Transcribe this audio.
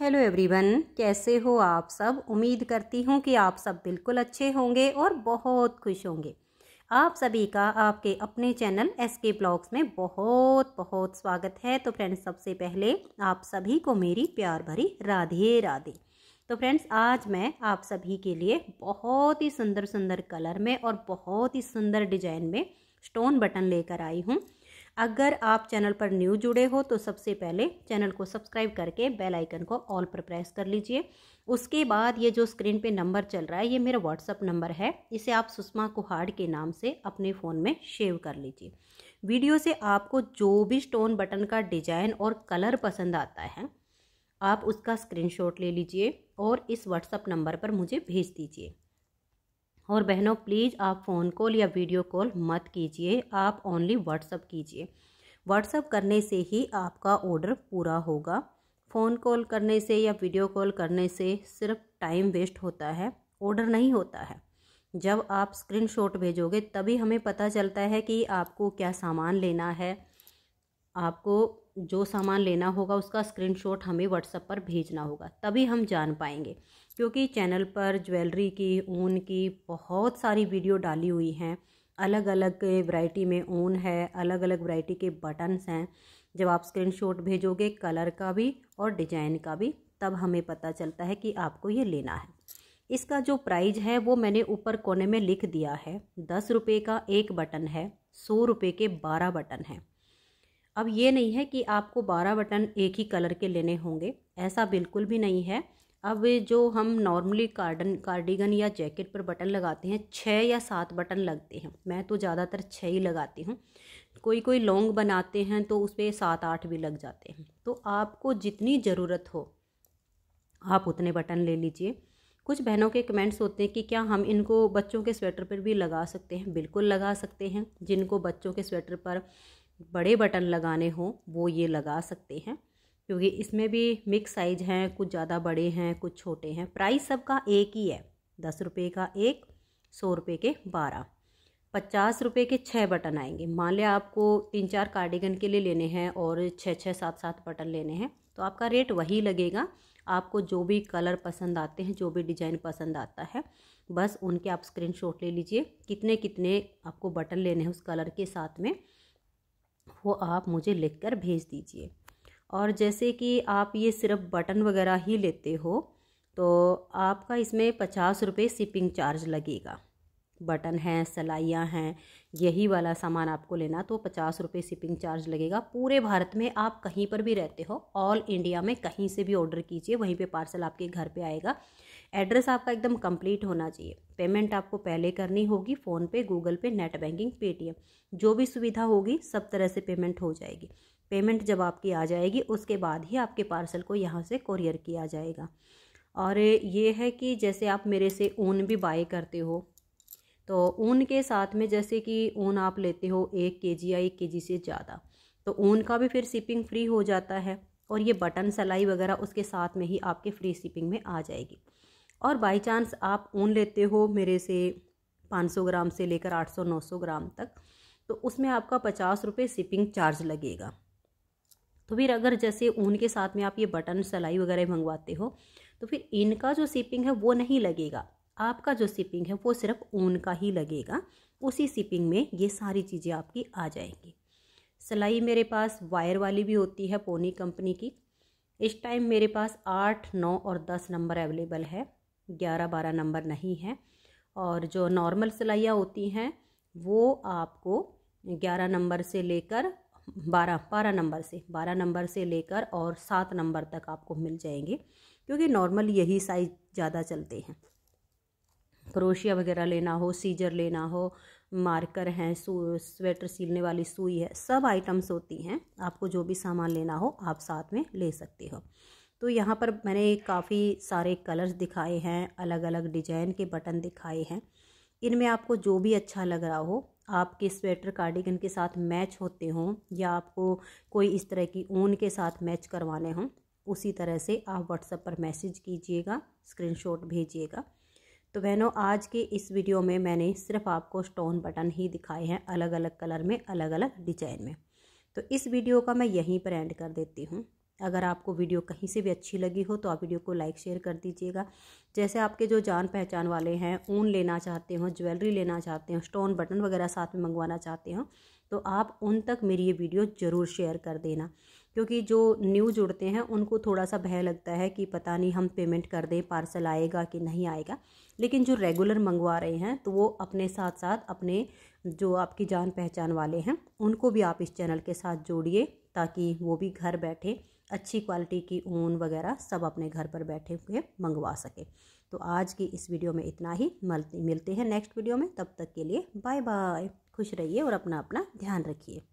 hello everyone कैसे हो आप सब उम्मीद करती हूँ कि आप सब बिल्कुल अच्छे होंगे और बहुत खुश होंगे आप सभी का आपके अपने चैनल एस के ब्लॉग्स में बहुत बहुत स्वागत है तो फ्रेंड्स सबसे पहले आप सभी को मेरी प्यार भरी राधे राधे तो फ्रेंड्स आज मैं आप सभी के लिए बहुत ही सुंदर सुंदर कलर में और बहुत ही सुंदर डिजाइन में स्टोन बटन लेकर आई हूँ अगर आप चैनल पर न्यू जुड़े हो तो सबसे पहले चैनल को सब्सक्राइब करके बेल आइकन को ऑल पर प्रेस कर लीजिए उसके बाद ये जो स्क्रीन पे नंबर चल रहा है ये मेरा व्हाट्सअप नंबर है इसे आप सुषमा कुहाड़ के नाम से अपने फ़ोन में शेव कर लीजिए वीडियो से आपको जो भी स्टोन बटन का डिजाइन और कलर पसंद आता है आप उसका स्क्रीनशॉट ले लीजिए और इस व्हाट्सअप नंबर पर मुझे भेज दीजिए और बहनों प्लीज़ आप फ़ोन कॉल या वीडियो कॉल मत कीजिए आप ओनली व्हाट्सअप कीजिए व्हाट्सअप करने से ही आपका ऑर्डर पूरा होगा फ़ोन कॉल करने से या वीडियो कॉल करने से सिर्फ टाइम वेस्ट होता है ऑर्डर नहीं होता है जब आप स्क्रीनशॉट भेजोगे तभी हमें पता चलता है कि आपको क्या सामान लेना है आपको जो सामान लेना होगा उसका स्क्रीनशॉट हमें व्हाट्सएप पर भेजना होगा तभी हम जान पाएंगे क्योंकि चैनल पर ज्वेलरी की ऊन की बहुत सारी वीडियो डाली हुई हैं अलग अलग वैरायटी में ऊन है अलग अलग वैरायटी के बटन्स हैं जब आप स्क्रीनशॉट भेजोगे कलर का भी और डिजाइन का भी तब हमें पता चलता है कि आपको ये लेना है इसका जो प्राइज है वो मैंने ऊपर कोने में लिख दिया है दस रुपये का एक बटन है सौ रुपये के बारह बटन हैं अब ये नहीं है कि आपको बारह बटन एक ही कलर के लेने होंगे ऐसा बिल्कुल भी नहीं है अब जो हम नॉर्मली कार्डन कार्डिगन या जैकेट पर बटन लगाते हैं छः या सात बटन लगते हैं मैं तो ज़्यादातर छः ही लगाती हूँ कोई कोई लॉन्ग बनाते हैं तो उस पर सात आठ भी लग जाते हैं तो आपको जितनी ज़रूरत हो आप उतने बटन ले लीजिए कुछ बहनों के कमेंट्स होते हैं कि क्या हम इनको बच्चों के स्वेटर पर भी लगा सकते हैं बिल्कुल लगा सकते हैं जिनको बच्चों के स्वेटर पर बड़े बटन लगाने हों वो ये लगा सकते हैं क्योंकि इसमें भी मिक्स साइज हैं कुछ ज़्यादा बड़े हैं कुछ छोटे हैं प्राइस सबका एक ही है दस रुपये का एक सौ रुपये के बारह पचास रुपये के छः बटन आएंगे मान लिया आपको तीन चार कार्डिगन के लिए लेने हैं और छः छः सात सात बटन लेने हैं तो आपका रेट वही लगेगा आपको जो भी कलर पसंद आते हैं जो भी डिज़ाइन पसंद आता है बस उनके आप स्क्रीनशॉट ले लीजिए कितने कितने आपको बटन लेने हैं उस कलर के साथ में वो आप मुझे लिख कर भेज दीजिए और जैसे कि आप ये सिर्फ बटन वगैरह ही लेते हो तो आपका इसमें पचास रुपये शिपिंग चार्ज लगेगा बटन हैं सलाइयाँ हैं यही वाला सामान आपको लेना तो पचास रुपये शिपिंग चार्ज लगेगा पूरे भारत में आप कहीं पर भी रहते हो ऑल इंडिया में कहीं से भी ऑर्डर कीजिए वहीं पे पार्सल आपके घर पे आएगा एड्रेस आपका एकदम कंप्लीट होना चाहिए पेमेंट आपको पहले करनी होगी फ़ोन पे गूगल पे नेट बैंकिंग पेटीएम जो भी सुविधा होगी सब तरह से पेमेंट हो जाएगी पेमेंट जब आपकी आ जाएगी उसके बाद ही आपके पार्सल को यहाँ से कोरियर किया जाएगा और ये है कि जैसे आप मेरे से ऊन भी बाय करते हो तो ऊन के साथ में जैसे कि ऊन आप लेते हो एक के जी या एक के जी से ज़्यादा तो ऊन का भी फिर शिपिंग फ्री हो जाता है और ये बटन सलाई वगैरह उसके साथ में ही आपके फ्री शिपिंग में आ जाएगी और बाई चांस आप ऊन लेते हो मेरे से 500 ग्राम से लेकर 800-900 ग्राम तक तो उसमें आपका पचास रुपये शिपिंग चार्ज लगेगा तो फिर अगर जैसे ऊन के साथ में आप ये बटन सलाई वगैरह मंगवाते हो तो फिर इनका जो शिपिंग है वो नहीं लगेगा आपका जो सिपिंग है वो सिर्फ ऊन का ही लगेगा उसी सिपिंग में ये सारी चीज़ें आपकी आ जाएंगी सिलाई मेरे पास वायर वाली भी होती है पोनी कंपनी की इस टाइम मेरे पास आठ नौ और दस नंबर अवेलेबल है ग्यारह बारह नंबर नहीं है और जो नॉर्मल सिलाइयाँ होती हैं वो आपको ग्यारह नंबर से लेकर बारह बारह नंबर से बारह नंबर से लेकर और सात नंबर तक आपको मिल जाएंगे क्योंकि नॉर्मल यही साइज ज़्यादा चलते हैं क्रोशिया वगैरह लेना हो सीजर लेना हो मार्कर हैं स्वेटर सिलने वाली सुई है सब आइटम्स होती हैं आपको जो भी सामान लेना हो आप साथ में ले सकते हो तो यहाँ पर मैंने काफ़ी सारे कलर्स दिखाए हैं अलग अलग डिजाइन के बटन दिखाए हैं इनमें आपको जो भी अच्छा लग रहा हो आपके स्वेटर कार्डिगन के साथ मैच होते हों या आपको कोई इस तरह की ऊन के साथ मैच करवाने हों उसी तरह से आप व्हाट्सएप पर मैसेज कीजिएगा स्क्रीनशॉट भेजिएगा तो बहनों आज के इस वीडियो में मैंने सिर्फ आपको स्टोन बटन ही दिखाए हैं अलग अलग कलर में अलग अलग डिजाइन में तो इस वीडियो का मैं यहीं पर एंड कर देती हूँ अगर आपको वीडियो कहीं से भी अच्छी लगी हो तो आप वीडियो को लाइक शेयर कर दीजिएगा जैसे आपके जो जान पहचान वाले हैं ऊन लेना चाहते हो ज्वेलरी लेना चाहते हो स्टोन बटन वगैरह साथ में मंगवाना चाहते हो तो आप उन तक मेरी ये वीडियो ज़रूर शेयर कर देना क्योंकि जो न्यू जुड़ते हैं उनको थोड़ा सा भय लगता है कि पता नहीं हम पेमेंट कर दें पार्सल आएगा कि नहीं आएगा लेकिन जो रेगुलर मंगवा रहे हैं तो वो अपने साथ साथ अपने जो आपकी जान पहचान वाले हैं उनको भी आप इस चैनल के साथ जोड़िए ताकि वो भी घर बैठे अच्छी क्वालिटी की ऊन वगैरह सब अपने घर पर बैठे हुए मंगवा सके तो आज की इस वीडियो में इतना ही मिलते हैं नेक्स्ट वीडियो में तब तक के लिए बाय बाय खुश रहिए और अपना अपना ध्यान रखिए